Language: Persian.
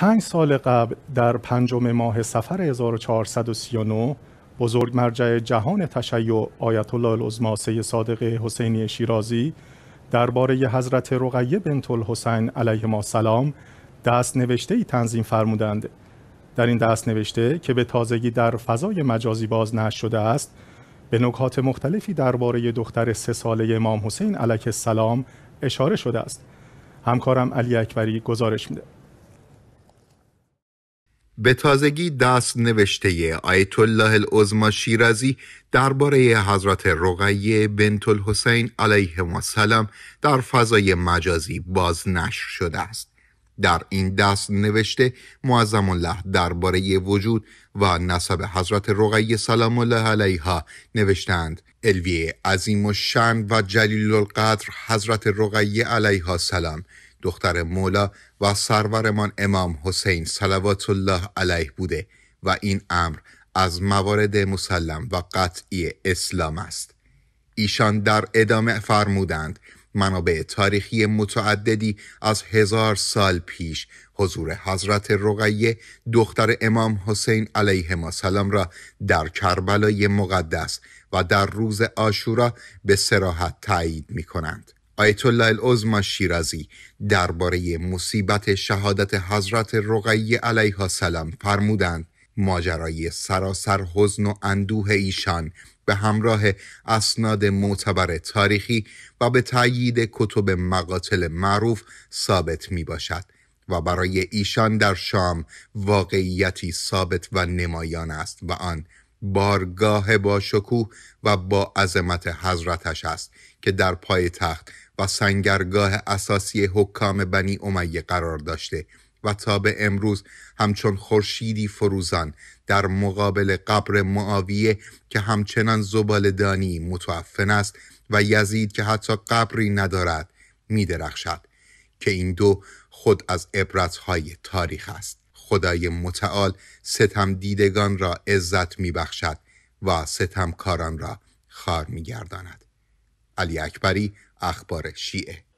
پنج سال قبل در پنجم ماه سفر 1439 بزرگ مرجع جهان تشیع آیت الله العظما صادق حسینی شیرازی درباره حضرت رقیه بنت الحسین علیه ما سلام دست نوشته ای تنظیم فرمودند در این دست نوشته که به تازگی در فضای مجازی باز شده است به نکات مختلفی درباره دختر سه ساله امام حسین علیه السلام اشاره شده است همکارم علی اکبری گزارش میده به تازگی دست نوشته آیت الله العظما شیرازی درباره حضرت رقیه بنت الحسین علیه السلام در فضای مجازی بازنشر شده است در این دست نوشته معظم الله درباره وجود و نسب حضرت رقیه سلام الله علیها نوشتند الویه عظیم و شن و جلیل القدر حضرت رقیه علیها سلام دختر مولا و سرورمان امام حسین صلوات الله علیه بوده و این امر از موارد مسلم و قطعی اسلام است ایشان در ادامه فرمودند منابع تاریخی متعددی از هزار سال پیش حضور حضرت رقیه دختر امام حسین علیه سلام را در کربلای مقدس و در روز آشورا به سراحت تایید می کنند. آیت الله العظم شیرازی درباره مصیبت شهادت حضرت رقیه علیها السلام فرمودند ماجرای سراسر حزن و اندوه ایشان به همراه اسناد معتبر تاریخی و به تایید کتب مقاتل معروف ثابت می باشد و برای ایشان در شام واقعیتی ثابت و نمایان است و آن بارگاه با شکوه و با عظمت حضرتش است که در پای تخت و سنگرگاه اساسی حکام بنی امیه قرار داشته و تا به امروز همچون خورشیدی فروزان در مقابل قبر معاویه که همچنان زبالدانی متوفن است و یزید که حتی قبری ندارد میدرخشد که این دو خود از عبرتهای تاریخ است. خدای متعال ستم دیدگان را عزت می و و کاران را خار می علی اکبری اخبار شیعه